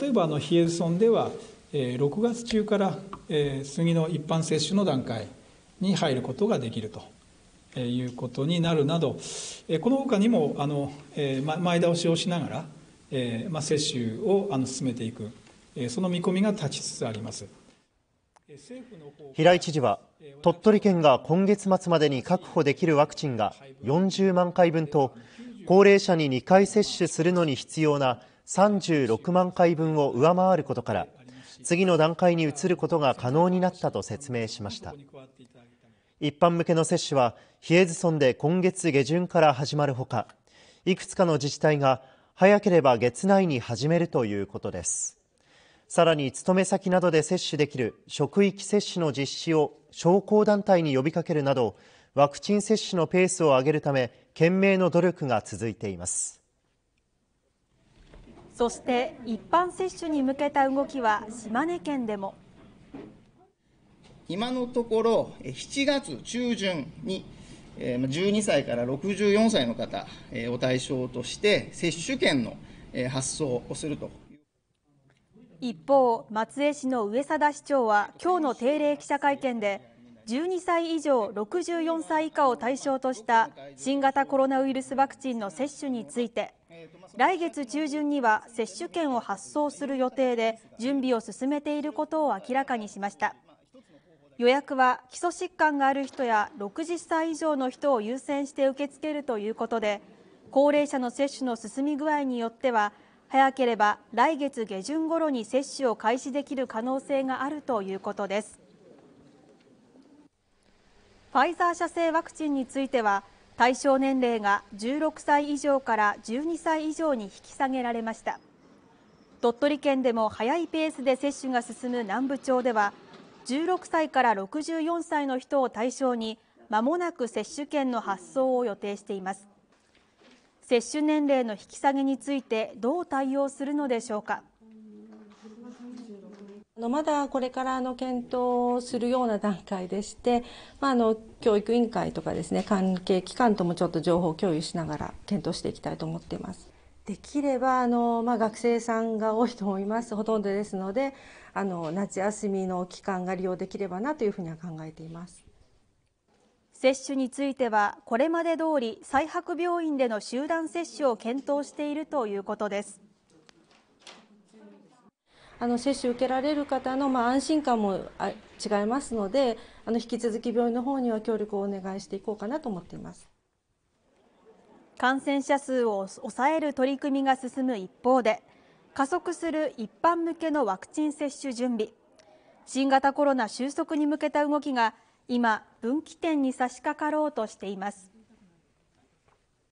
例えばあの比叡村では、え6月中から、え杉の一般接種の段階に入ることができると。いうことになるなど、このほかにもあの前倒しをしながら、えまあ、接種をあの進めていく、その見込みが立ちつつあります平井知事は、鳥取県が今月末までに確保できるワクチンが40万回分と、高齢者に2回接種するのに必要な36万回分を上回ることから次の段階に移ることが可能になったと説明しました一般向けの接種は比叡津村で今月下旬から始まるほかいくつかの自治体が早ければ月内に始めるということですさらに勤め先などで接種できる職域接種の実施を商工団体に呼びかけるなどワクチン接種のペースを上げるため懸命の努力が続いていますそして一般接種に向けた動きは島根県でも今のところ7月中旬に12歳から64歳の方を対象として接種券の発送をすると一方松江市の上貞市長は今日の定例記者会見で12歳以上64歳以下を対象とした新型コロナウイルスワクチンの接種について来月中旬には接種券を発送する予定で準備を進めていることを明らかにしました予約は基礎疾患がある人や60歳以上の人を優先して受け付けるということで高齢者の接種の進み具合によっては早ければ来月下旬頃に接種を開始できる可能性があるということですファイザー社製ワクチンについては対象年齢が16歳以上から12歳以上に引き下げられました鳥取県でも早いペースで接種が進む南部町では16歳から64歳の人を対象に間もなく接種券の発送を予定しています接種年齢の引き下げについてどう対応するのでしょうかのまだこれからの検討するような段階でして、まあ、の教育委員会とかですね関係機関ともちょっと情報共有しながら検討していきたいと思っています。できればあの、まあ、学生さんが多いと思いますほとんどですのであの夏休みの期間が利用できればなというふうには考えています。接種についてはこれまで通り再白病院での集団接種を検討しているということです。あの接種受けられる方のまあ安心感も違いますのであの引き続き病院の方には協力をお願いしていこうかなと思っています感染者数を抑える取り組みが進む一方で加速する一般向けのワクチン接種準備新型コロナ収束に向けた動きが今分岐点に差し掛かろうとしています